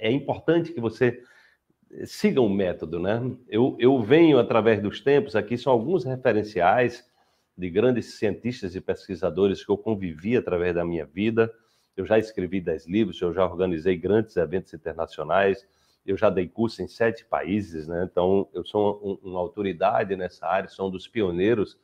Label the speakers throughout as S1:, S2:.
S1: é importante que você eh, siga um método, né? Eu, eu venho através dos tempos, aqui são alguns referenciais de grandes cientistas e pesquisadores que eu convivi através da minha vida. Eu já escrevi dez livros, eu já organizei grandes eventos internacionais, eu já dei curso em sete países, né? Então, eu sou um, uma autoridade nessa área, sou um dos pioneiros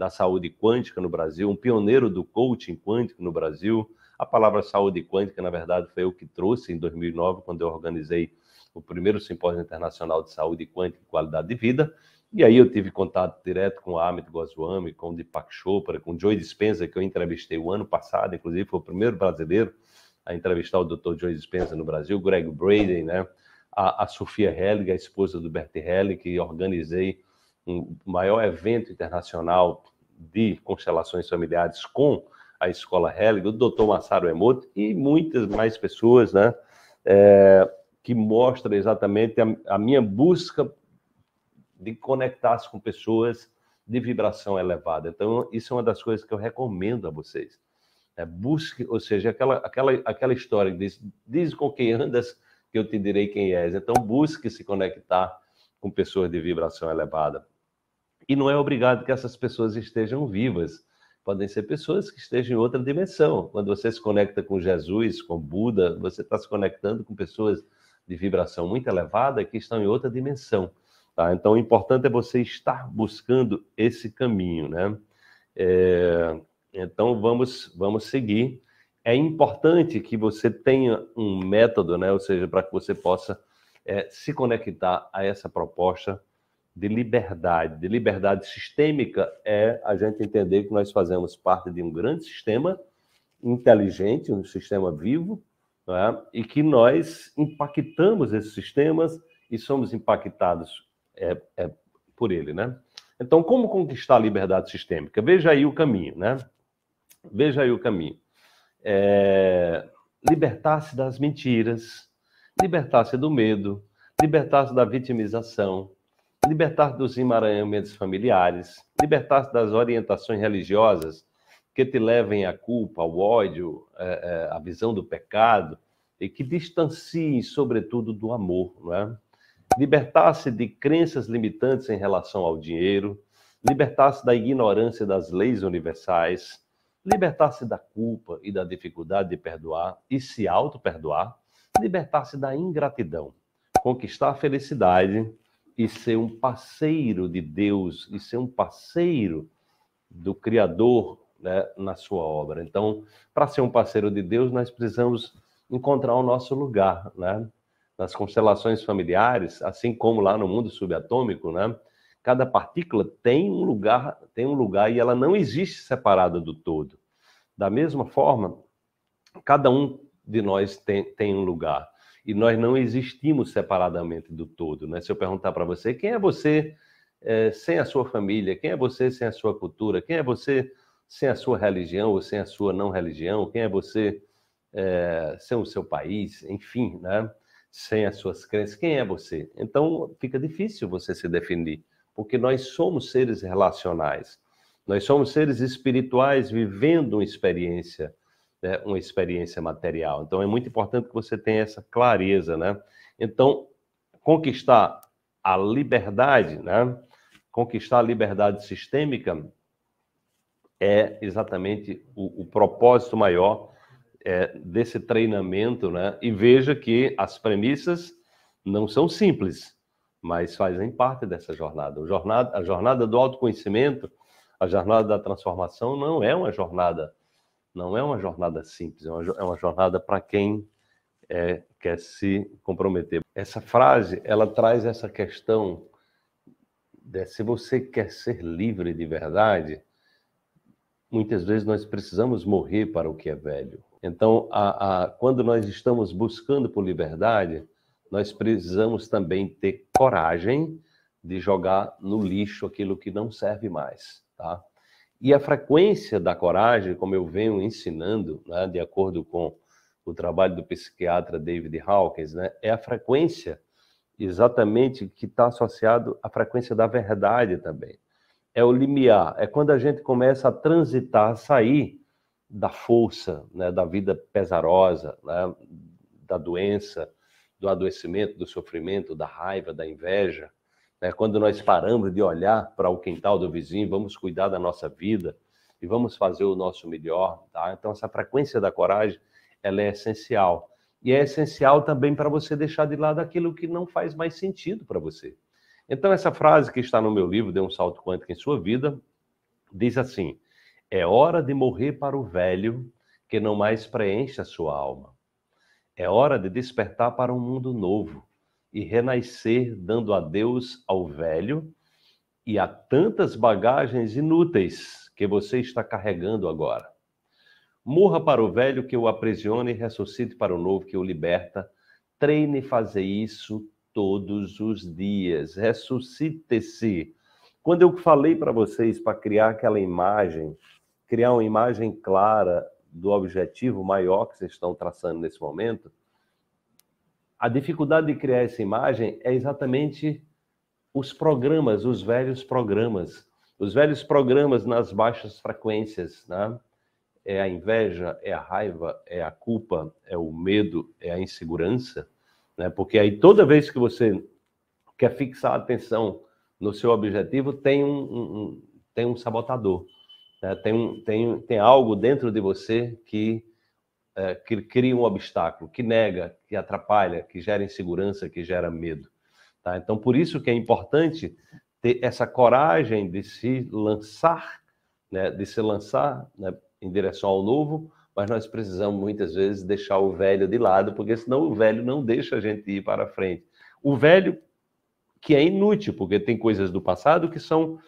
S1: da saúde quântica no Brasil, um pioneiro do coaching quântico no Brasil. A palavra saúde quântica, na verdade, foi eu que trouxe em 2009, quando eu organizei o primeiro Simpósio Internacional de Saúde Quântica e Qualidade de Vida. E aí eu tive contato direto com o Amit Goswami, com o Deepak Chopra, com o Joe Dispenza, que eu entrevistei o ano passado, inclusive foi o primeiro brasileiro a entrevistar o Dr. Joe Dispenza no Brasil, Greg Braden, né? A, a Sofia Helig, a esposa do Bert Helig, que organizei um maior evento internacional de constelações familiares com a escola Helig, o Dr. Massaro Emoto e muitas mais pessoas, né? É, que mostra exatamente a, a minha busca de conectar-se com pessoas de vibração elevada. Então, isso é uma das coisas que eu recomendo a vocês. É, busque, ou seja, aquela, aquela, aquela história que diz, diz com quem andas que eu te direi quem és. Então, busque se conectar com pessoas de vibração elevada e não é obrigado que essas pessoas estejam vivas. Podem ser pessoas que estejam em outra dimensão. Quando você se conecta com Jesus, com Buda, você está se conectando com pessoas de vibração muito elevada que estão em outra dimensão. Tá? Então, o importante é você estar buscando esse caminho, né? É, então, vamos, vamos seguir. É importante que você tenha um método, né? Ou seja, para que você possa é, se conectar a essa proposta de liberdade, de liberdade sistêmica, é a gente entender que nós fazemos parte de um grande sistema inteligente, um sistema vivo, é? e que nós impactamos esses sistemas e somos impactados é, é, por ele, né? Então, como conquistar a liberdade sistêmica? Veja aí o caminho, né? Veja aí o caminho. É... Libertar-se das mentiras, libertar-se do medo, libertar-se da vitimização, libertar dos emaranhamentos familiares, libertar das orientações religiosas que te levem à culpa, ao ódio, é, é, à visão do pecado e que distanciem, sobretudo, do amor, não é? Libertar-se de crenças limitantes em relação ao dinheiro, libertar-se da ignorância das leis universais, libertar-se da culpa e da dificuldade de perdoar e se auto-perdoar, libertar-se da ingratidão, conquistar a felicidade, e ser um parceiro de Deus e ser um parceiro do Criador né, na sua obra. Então, para ser um parceiro de Deus, nós precisamos encontrar o nosso lugar, né? Nas constelações familiares, assim como lá no mundo subatômico, né? Cada partícula tem um lugar, tem um lugar e ela não existe separada do todo. Da mesma forma, cada um de nós tem, tem um lugar e nós não existimos separadamente do todo. Né? Se eu perguntar para você, quem é você é, sem a sua família? Quem é você sem a sua cultura? Quem é você sem a sua religião ou sem a sua não religião? Quem é você é, sem o seu país? Enfim, né? sem as suas crenças? Quem é você? Então fica difícil você se definir, porque nós somos seres relacionais. Nós somos seres espirituais vivendo uma experiência né, uma experiência material. Então, é muito importante que você tenha essa clareza, né? Então, conquistar a liberdade, né? Conquistar a liberdade sistêmica é exatamente o, o propósito maior é, desse treinamento, né? E veja que as premissas não são simples, mas fazem parte dessa jornada. jornada a jornada do autoconhecimento, a jornada da transformação não é uma jornada não é uma jornada simples, é uma, é uma jornada para quem é, quer se comprometer. Essa frase, ela traz essa questão de, se você quer ser livre de verdade, muitas vezes nós precisamos morrer para o que é velho. Então, a, a, quando nós estamos buscando por liberdade, nós precisamos também ter coragem de jogar no lixo aquilo que não serve mais, tá? E a frequência da coragem, como eu venho ensinando, né, de acordo com o trabalho do psiquiatra David Hawkins, né, é a frequência exatamente que está associado à frequência da verdade também. É o limiar, é quando a gente começa a transitar, a sair da força, né, da vida pesarosa, né, da doença, do adoecimento, do sofrimento, da raiva, da inveja, né? Quando nós paramos de olhar para o quintal do vizinho, vamos cuidar da nossa vida e vamos fazer o nosso melhor. Tá? Então, essa frequência da coragem ela é essencial. E é essencial também para você deixar de lado aquilo que não faz mais sentido para você. Então, essa frase que está no meu livro, Dê um Salto Quântico em Sua Vida, diz assim: É hora de morrer para o velho que não mais preenche a sua alma. É hora de despertar para um mundo novo e renascer dando adeus ao velho e a tantas bagagens inúteis que você está carregando agora. Morra para o velho que o aprisione e ressuscite para o novo que o liberta. Treine fazer isso todos os dias. Ressuscite-se. Quando eu falei para vocês para criar aquela imagem, criar uma imagem clara do objetivo maior que vocês estão traçando nesse momento, a dificuldade de criar essa imagem é exatamente os programas, os velhos programas. Os velhos programas nas baixas frequências, né? É a inveja, é a raiva, é a culpa, é o medo, é a insegurança, né? Porque aí toda vez que você quer fixar a atenção no seu objetivo, tem um, um tem um sabotador, né? tem, um, tem, tem algo dentro de você que eh, que cria um obstáculo, que nega, que atrapalha, que gera insegurança, que gera medo. Tá? Então, por isso que é importante ter essa coragem de se lançar, né, de se lançar né, em direção ao novo, mas nós precisamos muitas vezes deixar o velho de lado, porque senão o velho não deixa a gente ir para frente. O velho que é inútil, porque tem coisas do passado que são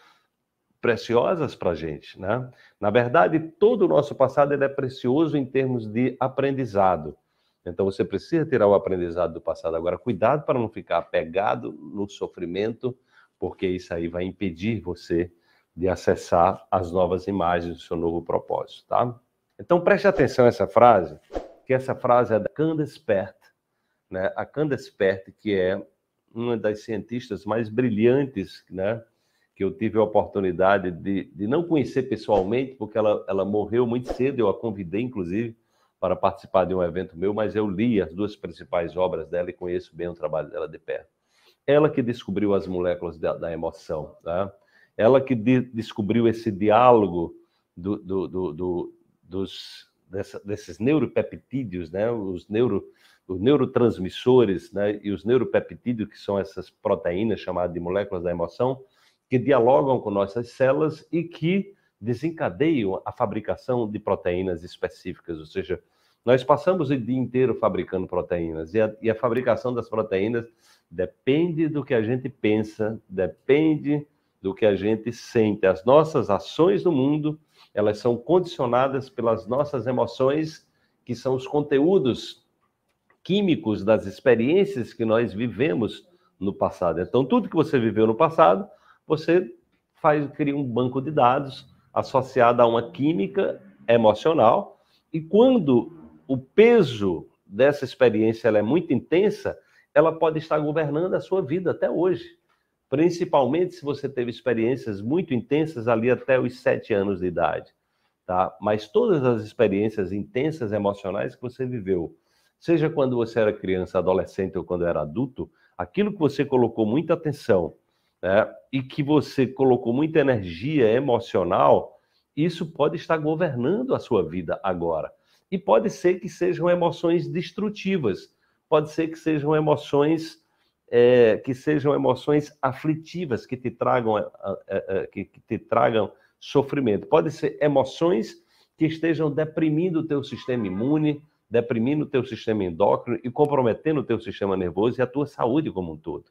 S1: preciosas para a gente, né? Na verdade, todo o nosso passado ele é precioso em termos de aprendizado. Então você precisa tirar o aprendizado do passado. Agora, cuidado para não ficar apegado no sofrimento, porque isso aí vai impedir você de acessar as novas imagens do seu novo propósito, tá? Então preste atenção a essa frase, que essa frase é da Candace Pert, né? A Candace Pert, que é uma das cientistas mais brilhantes, né? que eu tive a oportunidade de, de não conhecer pessoalmente, porque ela, ela morreu muito cedo, eu a convidei, inclusive, para participar de um evento meu, mas eu li as duas principais obras dela e conheço bem o trabalho dela de perto. Ela que descobriu as moléculas da, da emoção, tá? ela que de, descobriu esse diálogo do, do, do, dos, dessa, desses neuropeptídeos, né? os, neuro, os neurotransmissores né? e os neuropeptídeos, que são essas proteínas chamadas de moléculas da emoção, que dialogam com nossas células e que desencadeiam a fabricação de proteínas específicas, ou seja, nós passamos o dia inteiro fabricando proteínas e a, e a, fabricação das proteínas depende do que a gente pensa, depende do que a gente sente. As nossas ações no mundo, elas são condicionadas pelas nossas emoções, que são os conteúdos químicos das experiências que nós vivemos no passado. Então, tudo que você viveu no passado você faz, cria um banco de dados associado a uma química emocional, e quando o peso dessa experiência é muito intensa, ela pode estar governando a sua vida até hoje. Principalmente se você teve experiências muito intensas ali até os sete anos de idade. Tá? Mas todas as experiências intensas emocionais que você viveu, seja quando você era criança, adolescente ou quando era adulto, aquilo que você colocou muita atenção né, e que você colocou muita energia emocional, isso pode estar governando a sua vida agora. E pode ser que sejam emoções destrutivas, pode ser que sejam emoções é, que sejam emoções aflitivas que te tragam é, é, é que, te tragam sofrimento. Pode ser emoções que estejam deprimindo o teu sistema imune, deprimindo o teu sistema endócrino e comprometendo o teu sistema nervoso e a tua saúde como um todo.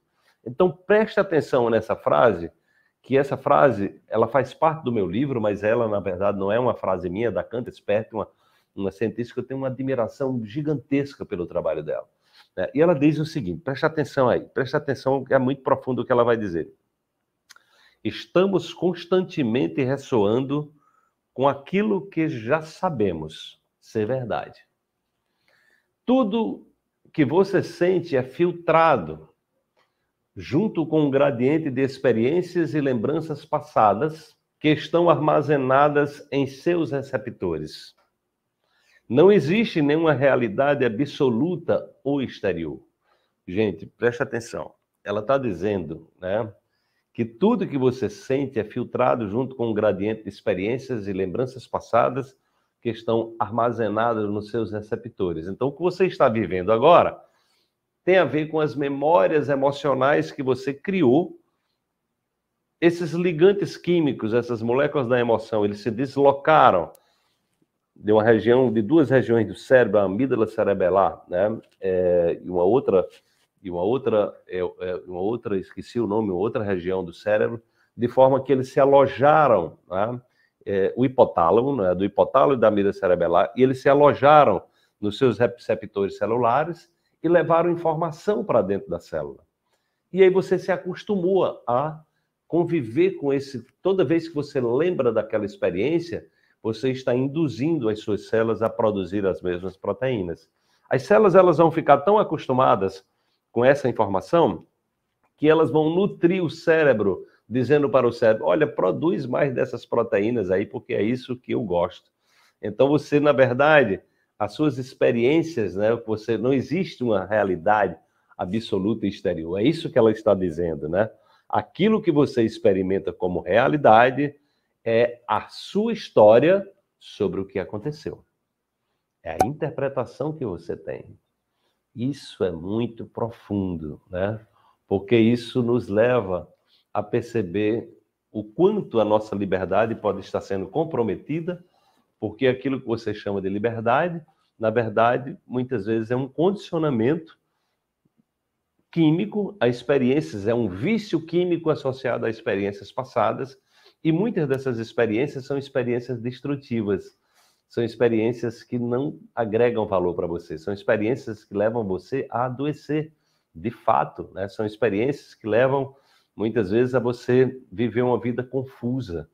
S1: Então preste atenção nessa frase, que essa frase ela faz parte do meu livro, mas ela na verdade não é uma frase minha, é da Canta. Perto, uma, uma cientista que eu tenho uma admiração gigantesca pelo trabalho dela. Né? E ela diz o seguinte: preste atenção aí, preste atenção, é muito profundo o que ela vai dizer. Estamos constantemente ressoando com aquilo que já sabemos ser verdade. Tudo que você sente é filtrado junto com um gradiente de experiências e lembranças passadas que estão armazenadas em seus receptores. Não existe nenhuma realidade absoluta ou exterior. Gente, preste atenção. Ela está dizendo né, que tudo que você sente é filtrado junto com um gradiente de experiências e lembranças passadas que estão armazenadas nos seus receptores. Então, o que você está vivendo agora tem a ver com as memórias emocionais que você criou. Esses ligantes químicos, essas moléculas da emoção, eles se deslocaram de uma região, de duas regiões do cérebro, a amígdala cerebelar, né, é, e uma outra, e uma outra, é, é uma outra, esqueci o nome, outra região do cérebro, de forma que eles se alojaram, né, é, o hipotálamo, né, do hipotálamo e da amígdala cerebelar, e eles se alojaram nos seus receptores celulares, e levaram informação para dentro da célula. E aí você se acostumou a conviver com esse. Toda vez que você lembra daquela experiência, você está induzindo as suas células a produzir as mesmas proteínas. As células elas vão ficar tão acostumadas com essa informação que elas vão nutrir o cérebro, dizendo para o cérebro: olha, produz mais dessas proteínas aí, porque é isso que eu gosto. Então você, na verdade, as suas experiências, né? Você não existe uma realidade absoluta exterior. É isso que ela está dizendo, né? Aquilo que você experimenta como realidade é a sua história sobre o que aconteceu. É a interpretação que você tem. Isso é muito profundo, né? Porque isso nos leva a perceber o quanto a nossa liberdade pode estar sendo comprometida porque aquilo que você chama de liberdade, na verdade, muitas vezes é um condicionamento químico a experiências, é um vício químico associado a experiências passadas, e muitas dessas experiências são experiências destrutivas, são experiências que não agregam valor para você, são experiências que levam você a adoecer, de fato, né? são experiências que levam muitas vezes a você viver uma vida confusa,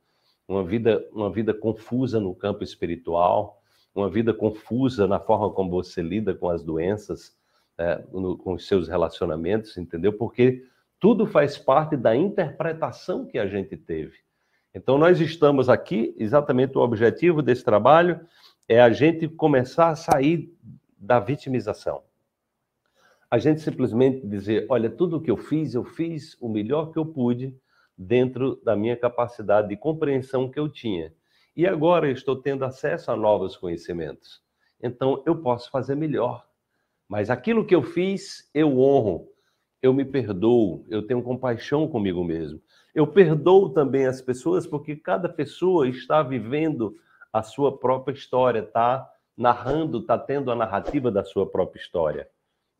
S1: uma vida, uma vida confusa no campo espiritual, uma vida confusa na forma como você lida com as doenças, é, no, com os seus relacionamentos, entendeu? Porque tudo faz parte da interpretação que a gente teve. Então, nós estamos aqui, exatamente o objetivo desse trabalho é a gente começar a sair da vitimização. A gente simplesmente dizer: olha, tudo que eu fiz, eu fiz o melhor que eu pude, dentro da minha capacidade de compreensão que eu tinha. E agora estou tendo acesso a novos conhecimentos. Então eu posso fazer melhor. Mas aquilo que eu fiz, eu honro, eu me perdoo, eu tenho compaixão comigo mesmo. Eu perdoo também as pessoas porque cada pessoa está vivendo a sua própria história, tá? Narrando, tá tendo a narrativa da sua própria história.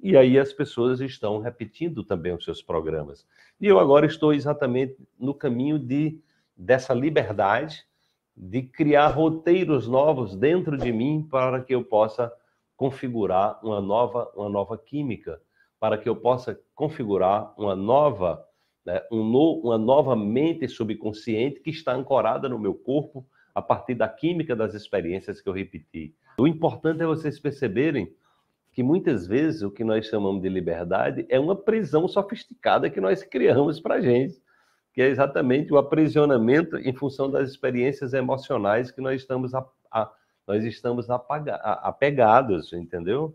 S1: E aí as pessoas estão repetindo também os seus programas. E eu agora estou exatamente no caminho de dessa liberdade de criar roteiros novos dentro de mim para que eu possa configurar uma nova uma nova química, para que eu possa configurar uma nova né, um no, uma nova mente subconsciente que está ancorada no meu corpo a partir da química das experiências que eu repeti. O importante é vocês perceberem que muitas vezes o que nós chamamos de liberdade é uma prisão sofisticada que nós criamos para a gente, que é exatamente o aprisionamento em função das experiências emocionais que nós estamos, a, a, nós estamos apaga, a, apegados, entendeu?